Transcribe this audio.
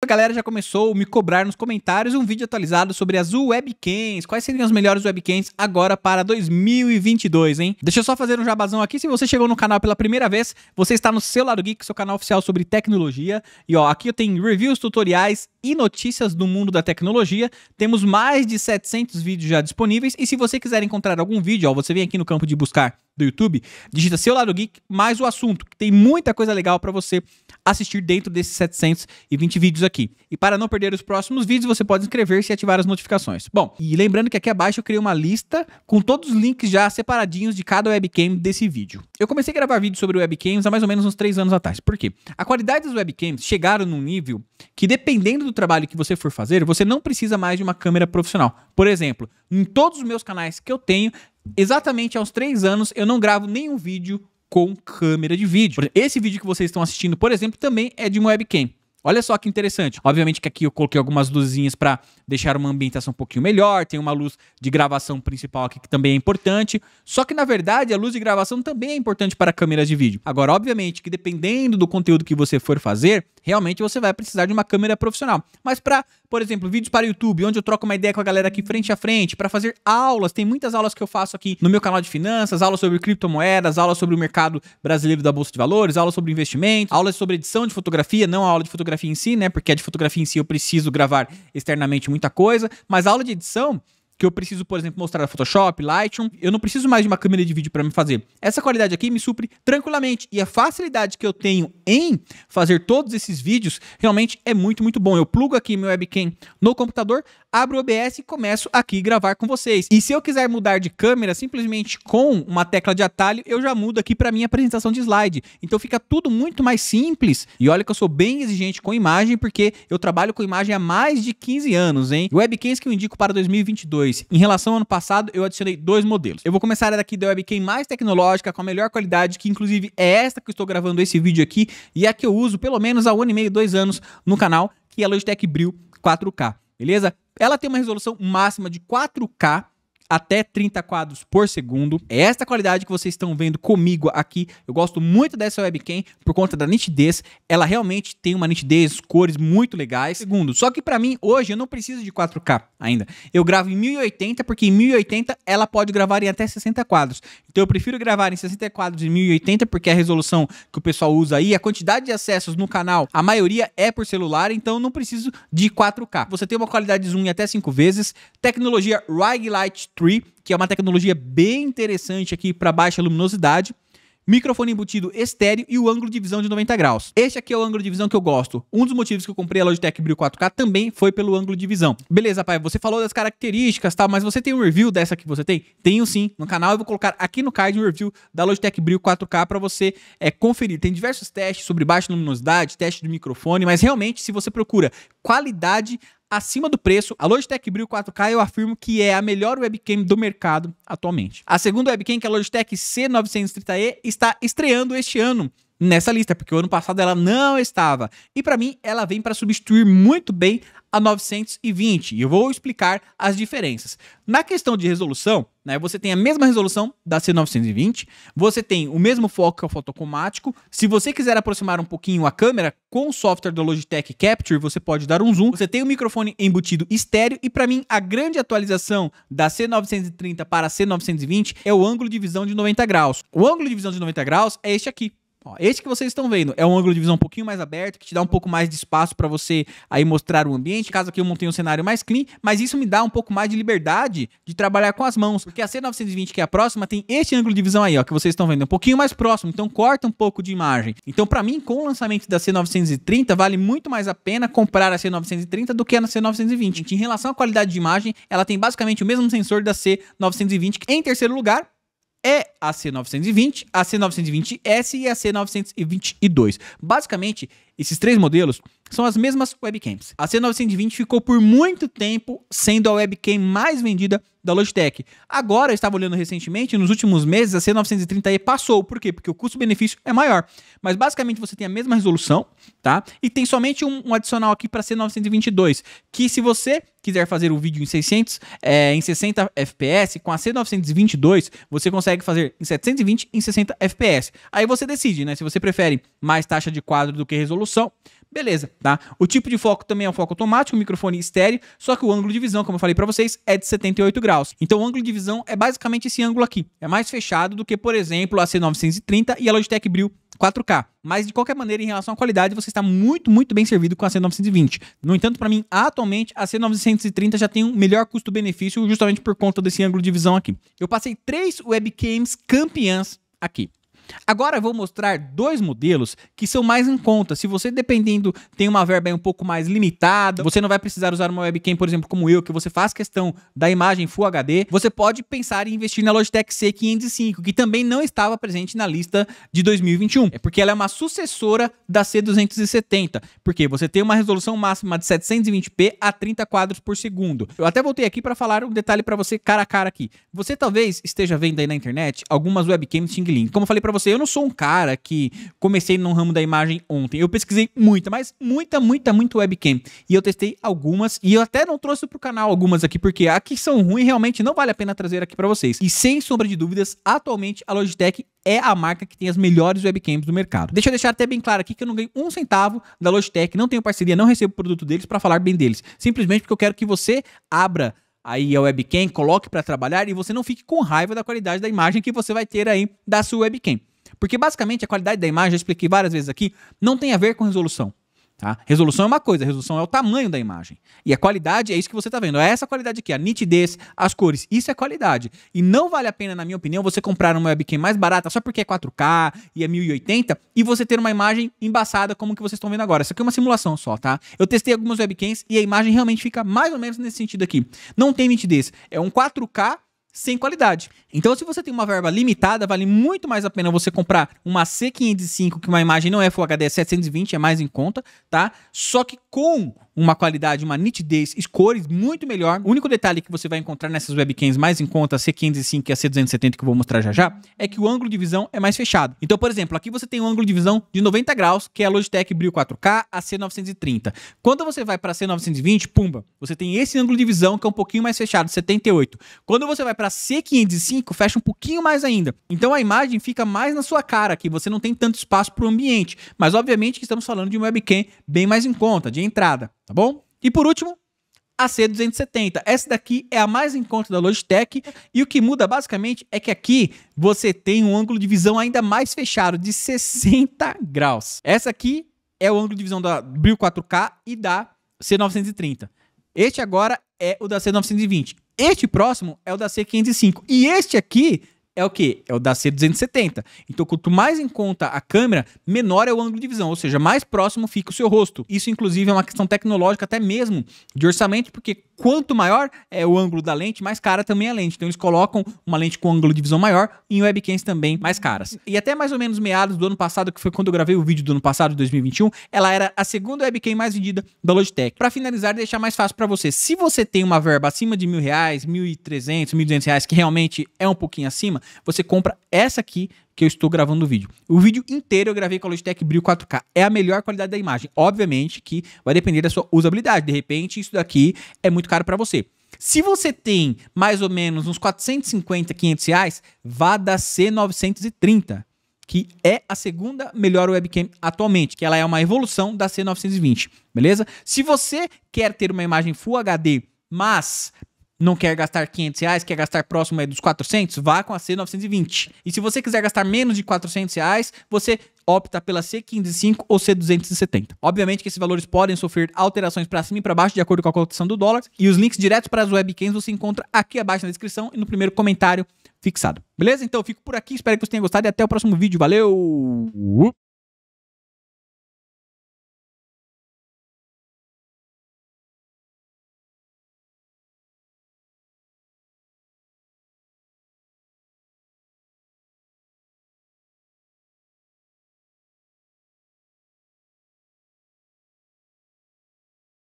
A galera já começou a me cobrar nos comentários um vídeo atualizado sobre as webcams, quais seriam as melhores webcams agora para 2022, hein? Deixa eu só fazer um jabazão aqui, se você chegou no canal pela primeira vez, você está no seu Lado Geek, seu canal oficial sobre tecnologia, e ó, aqui eu tenho reviews, tutoriais e notícias do mundo da tecnologia. Temos mais de 700 vídeos já disponíveis e se você quiser encontrar algum vídeo, ó, você vem aqui no campo de buscar do YouTube, digita seu lado geek mais o assunto, que tem muita coisa legal para você assistir dentro desses 720 vídeos aqui. E para não perder os próximos vídeos, você pode inscrever-se e ativar as notificações. Bom, e lembrando que aqui abaixo eu criei uma lista com todos os links já separadinhos de cada webcam desse vídeo. Eu comecei a gravar vídeos sobre webcams há mais ou menos uns 3 anos atrás. Por quê? A qualidade das webcams chegaram num nível que dependendo do trabalho que você for fazer, você não precisa mais de uma câmera profissional. Por exemplo, em todos os meus canais que eu tenho, exatamente aos três anos, eu não gravo nenhum vídeo com câmera de vídeo. Esse vídeo que vocês estão assistindo, por exemplo, também é de uma webcam. Olha só que interessante. Obviamente que aqui eu coloquei algumas luzinhas para deixar uma ambientação um pouquinho melhor. Tem uma luz de gravação principal aqui que também é importante. Só que na verdade a luz de gravação também é importante para câmeras de vídeo. Agora, obviamente que dependendo do conteúdo que você for fazer, realmente você vai precisar de uma câmera profissional. Mas para, por exemplo, vídeos para YouTube, onde eu troco uma ideia com a galera aqui frente a frente, para fazer aulas, tem muitas aulas que eu faço aqui no meu canal de finanças, aulas sobre criptomoedas, aulas sobre o mercado brasileiro da bolsa de valores, aulas sobre investimento, aulas sobre edição de fotografia, não aula de fotografia fotografia em si, né? Porque é de fotografia em si eu preciso gravar externamente muita coisa, mas a aula de edição que eu preciso, por exemplo, mostrar Photoshop, Lightroom, eu não preciso mais de uma câmera de vídeo para me fazer. Essa qualidade aqui me supre tranquilamente e a facilidade que eu tenho em fazer todos esses vídeos realmente é muito, muito bom. Eu plugo aqui meu webcam no computador, abro o OBS e começo aqui gravar com vocês. E se eu quiser mudar de câmera, simplesmente com uma tecla de atalho, eu já mudo aqui para minha apresentação de slide. Então fica tudo muito mais simples. E olha que eu sou bem exigente com imagem, porque eu trabalho com imagem há mais de 15 anos, hein? Webcams que eu indico para 2022 em relação ao ano passado, eu adicionei dois modelos. Eu vou começar daqui da webcam mais tecnológica, com a melhor qualidade, que inclusive é esta que eu estou gravando esse vídeo aqui e a que eu uso pelo menos há um ano e meio, dois anos no canal, que é a Logitech Brio 4K, beleza? Ela tem uma resolução máxima de 4K até 30 quadros por segundo. É esta qualidade que vocês estão vendo comigo aqui. Eu gosto muito dessa webcam por conta da nitidez. Ela realmente tem uma nitidez, cores muito legais. Segundo, só que para mim hoje eu não preciso de 4K ainda. Eu gravo em 1080 porque em 1080 ela pode gravar em até 60 quadros. Então eu prefiro gravar em 60 quadros e 1080 porque é a resolução que o pessoal usa aí, a quantidade de acessos no canal, a maioria é por celular, então não preciso de 4K. Você tem uma qualidade zoom em até 5 vezes, tecnologia Rig Light que é uma tecnologia bem interessante aqui para baixa luminosidade. Microfone embutido estéreo e o ângulo de visão de 90 graus. Este aqui é o ângulo de visão que eu gosto. Um dos motivos que eu comprei a Logitech Brio 4K também foi pelo ângulo de visão. Beleza, pai, você falou das características, tá? Mas você tem um review dessa que você tem? Tenho sim. No canal eu vou colocar aqui no card o um review da Logitech Brio 4K para você é, conferir. Tem diversos testes sobre baixa luminosidade, teste de microfone, mas realmente se você procura qualidade acima do preço, a Logitech Brio 4K eu afirmo que é a melhor webcam do mercado atualmente. A segunda webcam, que é a Logitech C930E, está estreando este ano nessa lista, porque o ano passado ela não estava. E para mim, ela vem para substituir muito bem a 920. E eu vou explicar as diferenças. Na questão de resolução, né, você tem a mesma resolução da C920, você tem o mesmo foco que é o fotocomático. Se você quiser aproximar um pouquinho a câmera, com o software da Logitech Capture, você pode dar um zoom. Você tem o microfone embutido estéreo e para mim a grande atualização da C930 para a C920 é o ângulo de visão de 90 graus. O ângulo de visão de 90 graus é este aqui. Ó, esse que vocês estão vendo é um ângulo de visão um pouquinho mais aberto, que te dá um pouco mais de espaço para você aí mostrar o ambiente. Caso aqui eu montei um cenário mais clean, mas isso me dá um pouco mais de liberdade de trabalhar com as mãos, porque a C920, que é a próxima, tem este ângulo de visão aí, ó, que vocês estão vendo, é um pouquinho mais próximo, então corta um pouco de imagem. Então, para mim, com o lançamento da C930, vale muito mais a pena comprar a C930 do que a C920. Em relação à qualidade de imagem, ela tem basicamente o mesmo sensor da C920. Em terceiro lugar, é a C920, a C920S e a C922. Basicamente, esses três modelos são as mesmas webcams. A C920 ficou por muito tempo sendo a webcam mais vendida da Logitech. Agora, eu estava olhando recentemente, nos últimos meses, a C930E passou. Por quê? Porque o custo-benefício é maior. Mas basicamente você tem a mesma resolução, tá? E tem somente um, um adicional aqui para C922, que se você quiser fazer o um vídeo em 600, é, em 60 FPS, com a C922 você consegue fazer em 720 em 60 FPS. Aí você decide, né? Se você prefere mais taxa de quadro do que resolução, Beleza, tá? O tipo de foco também é um foco automático, um microfone estéreo, só que o ângulo de visão, como eu falei para vocês, é de 78 graus. Então o ângulo de visão é basicamente esse ângulo aqui. É mais fechado do que, por exemplo, a C930 e a Logitech Brio 4K. Mas de qualquer maneira, em relação à qualidade, você está muito, muito bem servido com a C920. No entanto, para mim, atualmente a C930 já tem um melhor custo-benefício justamente por conta desse ângulo de visão aqui. Eu passei três webcams campeãs aqui. Agora eu vou mostrar dois modelos que são mais em conta. Se você, dependendo, tem uma verba um pouco mais limitada, você não vai precisar usar uma webcam, por exemplo, como eu, que você faz questão da imagem Full HD, você pode pensar em investir na Logitech C505, que também não estava presente na lista de 2021. É porque ela é uma sucessora da C270, porque você tem uma resolução máxima de 720p a 30 quadros por segundo. Eu até voltei aqui para falar um detalhe para você cara a cara aqui. Você talvez esteja vendo aí na internet algumas webcams Xing Ling. Como eu falei para você, você, eu não sou um cara que comecei no ramo da imagem ontem. Eu pesquisei muita, mas muita, muita, muita webcam. E eu testei algumas e eu até não trouxe pro canal algumas aqui porque aqui são ruins, realmente não vale a pena trazer aqui para vocês. E sem sombra de dúvidas, atualmente a Logitech é a marca que tem as melhores webcams do mercado. Deixa eu deixar até bem claro aqui que eu não ganho um centavo da Logitech, não tenho parceria, não recebo produto deles para falar bem deles. Simplesmente porque eu quero que você abra aí a webcam, coloque para trabalhar e você não fique com raiva da qualidade da imagem que você vai ter aí da sua webcam. Porque basicamente a qualidade da imagem, eu expliquei várias vezes aqui, não tem a ver com resolução. Tá? Resolução é uma coisa, resolução é o tamanho da imagem. E a qualidade é isso que você está vendo. É essa qualidade aqui, a nitidez, as cores. Isso é qualidade. E não vale a pena, na minha opinião, você comprar uma webcam mais barata só porque é 4K e é 1080 e você ter uma imagem embaçada como que vocês estão vendo agora. Isso aqui é uma simulação só, tá? Eu testei algumas webcams e a imagem realmente fica mais ou menos nesse sentido aqui. Não tem nitidez. É um 4K sem qualidade. Então, se você tem uma verba limitada, vale muito mais a pena você comprar uma C505, que uma imagem não é Full HD, é 720, é mais em conta, tá? Só que com uma qualidade, uma nitidez, cores muito melhor. O único detalhe que você vai encontrar nessas webcams mais em conta, a C505 e a C270 que eu vou mostrar já já, é que o ângulo de visão é mais fechado. Então, por exemplo, aqui você tem um ângulo de visão de 90 graus, que é a Logitech Brio 4K, a C930. Quando você vai para a C920, pumba, você tem esse ângulo de visão que é um pouquinho mais fechado, 78. Quando você vai para a C505, fecha um pouquinho mais ainda. Então a imagem fica mais na sua cara aqui, você não tem tanto espaço para o ambiente. Mas obviamente que estamos falando de uma webcam bem mais em conta, de entrada tá bom? E por último, a C270. Essa daqui é a mais em conta da Logitech e o que muda basicamente é que aqui você tem um ângulo de visão ainda mais fechado, de 60 graus. Essa aqui é o ângulo de visão da Brio 4K e da C930. Este agora é o da C920. Este próximo é o da C505. E este aqui é o que? É o da C270. Então, quanto mais em conta a câmera, menor é o ângulo de visão, ou seja, mais próximo fica o seu rosto. Isso, inclusive, é uma questão tecnológica até mesmo de orçamento, porque quanto maior é o ângulo da lente, mais cara também é a lente. Então eles colocam uma lente com ângulo de visão maior em webcams também mais caras. E até mais ou menos meados do ano passado, que foi quando eu gravei o vídeo do ano passado, de 2021, ela era a segunda webcam mais vendida da Logitech. Para finalizar, deixar mais fácil para você. Se você tem uma verba acima de mil reais, mil e trezentos, mil e duzentos reais, que realmente é um pouquinho acima, você compra essa aqui que eu estou gravando o vídeo. O vídeo inteiro eu gravei com a Logitech Brio 4K. É a melhor qualidade da imagem. Obviamente que vai depender da sua usabilidade. De repente, isso daqui é muito caro para você. Se você tem mais ou menos uns 450, 500 reais, vá da C930, que é a segunda melhor webcam atualmente, que ela é uma evolução da C920, beleza? Se você quer ter uma imagem Full HD, mas não quer gastar 500 reais, quer gastar próximo dos 400, vá com a C920. E se você quiser gastar menos de 400 reais, você opta pela C155 ou C270. Obviamente que esses valores podem sofrer alterações para cima e para baixo de acordo com a cotação do dólar, e os links diretos para as webcams você encontra aqui abaixo na descrição e no primeiro comentário fixado. Beleza? Então eu fico por aqui, espero que você tenha gostado e até o próximo vídeo. Valeu!